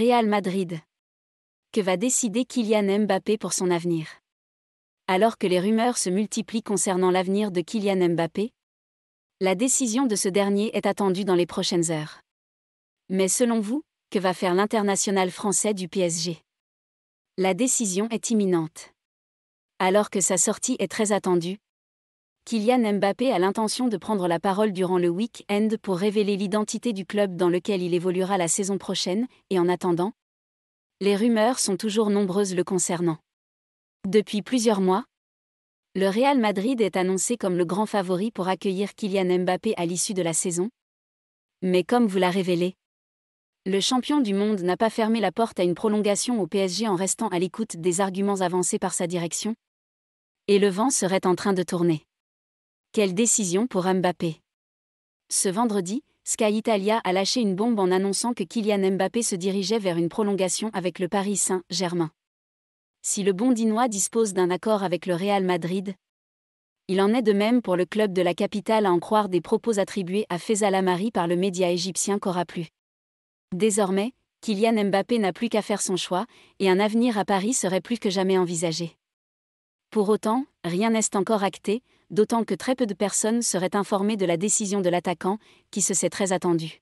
Real Madrid. Que va décider Kylian Mbappé pour son avenir Alors que les rumeurs se multiplient concernant l'avenir de Kylian Mbappé, la décision de ce dernier est attendue dans les prochaines heures. Mais selon vous, que va faire l'international français du PSG La décision est imminente. Alors que sa sortie est très attendue, Kylian Mbappé a l'intention de prendre la parole durant le week-end pour révéler l'identité du club dans lequel il évoluera la saison prochaine, et en attendant, les rumeurs sont toujours nombreuses le concernant. Depuis plusieurs mois, le Real Madrid est annoncé comme le grand favori pour accueillir Kylian Mbappé à l'issue de la saison. Mais comme vous l'a révélé, le champion du monde n'a pas fermé la porte à une prolongation au PSG en restant à l'écoute des arguments avancés par sa direction. Et le vent serait en train de tourner. Quelle décision pour Mbappé Ce vendredi, Sky Italia a lâché une bombe en annonçant que Kylian Mbappé se dirigeait vers une prolongation avec le Paris Saint-Germain. Si le Bondinois dispose d'un accord avec le Real Madrid, il en est de même pour le club de la capitale à en croire des propos attribués à Faisal Amari par le média égyptien Coraplu. Désormais, Kylian Mbappé n'a plus qu'à faire son choix, et un avenir à Paris serait plus que jamais envisagé. Pour autant, rien n'est encore acté, d'autant que très peu de personnes seraient informées de la décision de l'attaquant, qui se sait très attendu.